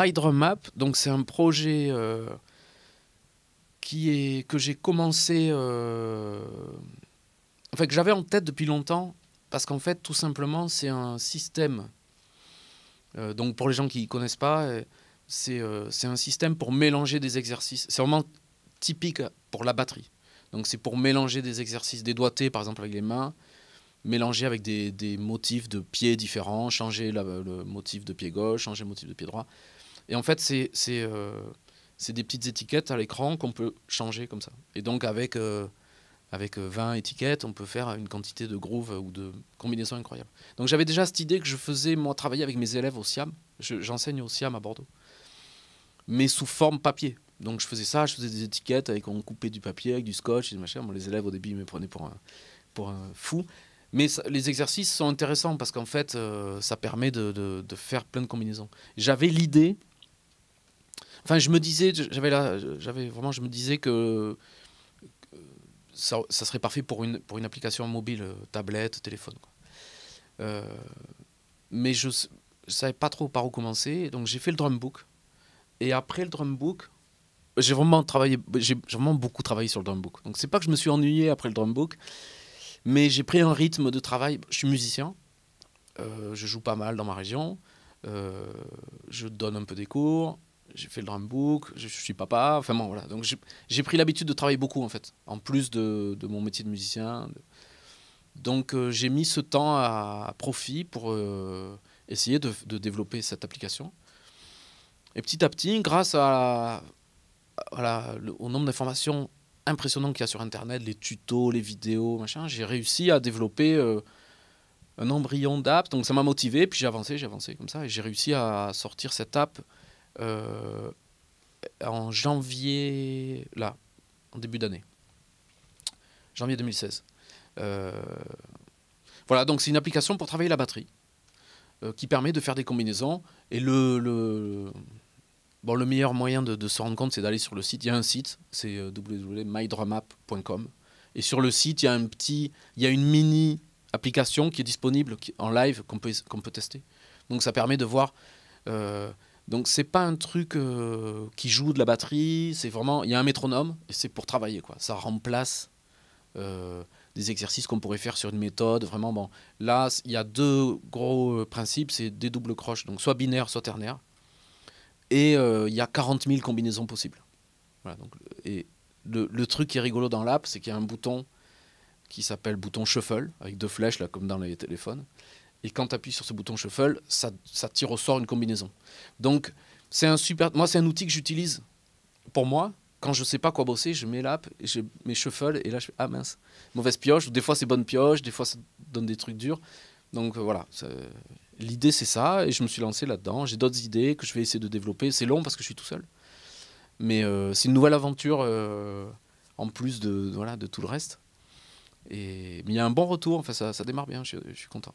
My Drum Map, donc c'est un projet euh, qui est, que j'ai commencé, euh, enfin que j'avais en tête depuis longtemps, parce qu'en fait, tout simplement, c'est un système. Euh, donc pour les gens qui ne connaissent pas, c'est un système pour mélanger des exercices. C'est vraiment typique pour la batterie. Donc c'est pour mélanger des exercices, des doigts par exemple avec les mains, mélanger avec des, des motifs de pieds différents, changer le motif de pied gauche, changer le motif de pied droit. Et en fait, c'est euh, c'est des petites étiquettes à l'écran qu'on peut changer comme ça. Et donc avec, euh, avec 20 euh, étiquettes, on peut faire une quantité de grooves ou de combinaisons incroyables. Donc j'avais déjà cette idée que je faisais, moi, travailler avec mes élèves au SIAM. J'enseigne au SIAM à Bordeaux. Mais sous forme papier. Donc je faisais ça, je faisais des étiquettes, avec, on coupait du papier, avec du scotch, et des les élèves au début me prenaient pour un, pour un fou. Mais les exercices sont intéressants parce qu'en fait, ça permet de, de faire plein de combinaisons. J'avais l'idée Enfin, je me disais, j'avais là, j'avais vraiment, je me disais que ça, serait parfait pour une, pour une application mobile, euh, tablette, téléphone. Euh, mais je ne savais pas trop par où commencer, donc j'ai fait le drum book. Et après le drum book, j'ai vraiment travaillé, j'ai vraiment beaucoup travaillé sur le drum book. Donc c'est pas que je me suis ennuyé après le drum book, mais j'ai pris un rythme de travail. Je suis musicien, euh, je joue pas mal dans ma région, je donne un peu des cours, j'ai fait le drum book, je, suis papa, enfin voilà. Donc j'ai pris l'habitude de travailler beaucoup en fait, en plus de, de mon métier de musicien. Donc euh, j'ai mis ce temps à, profit pour euh, essayer de, de, développer cette application. Et petit à petit, grâce à, au nombre d'informations impressionnantes qu'il y a sur Internet, les tutos, les vidéos, machin, j'ai réussi à développer euh, un embryon d'app. Donc ça m'a motivé, puis j'ai avancé, j'ai avancé comme ça, et j'ai réussi à sortir cette app euh, en janvier, là, en début d'année. Janvier 2016. Euh, voilà, donc c'est une application pour travailler la batterie euh, qui permet de faire des combinaisons. Et le, le, bon, le meilleur moyen de, se rendre compte, c'est d'aller sur le site. Il y a un site, c'est www.mydrumapp.com. Et sur le site, il y a un petit, il y a une mini application qui est disponible en live qu'on peut, qu'on peut tester. Donc ça permet de voir donc c'est pas un truc euh, qui joue de la batterie, c'est vraiment il y a un métronome et c'est pour travailler quoi. Ça remplace euh, des exercices qu'on pourrait faire sur une méthode vraiment bon. Là il y a deux gros euh, principes, c'est des doubles croches donc soit binaire soit ternaire et il y a 40 000 combinaisons possibles. Voilà, et le, truc qui est rigolo dans l'app c'est qu'il y a un bouton qui s'appelle bouton shuffle avec deux flèches là comme dans les téléphones et quand tu appuies sur ce bouton shuffle, ça, ça tire au sort une combinaison. Donc, c'est un super. Moi, c'est un outil que j'utilise pour moi. Quand je sais pas quoi bosser, je mets l'app, je mets shuffle, et là, je fais Ah mince, mauvaise pioche. Des fois, c'est bonne pioche, des fois, ça donne des trucs durs. Donc, euh, voilà. L'idée, c'est ça, et je me suis lancé là-dedans. J'ai d'autres idées que je vais essayer de développer. C'est long parce que je suis tout seul. Mais euh, c'est une nouvelle aventure euh, en plus de, voilà, de tout le reste. Et, mais il y a un bon retour, enfin, ça, démarre bien, je suis content.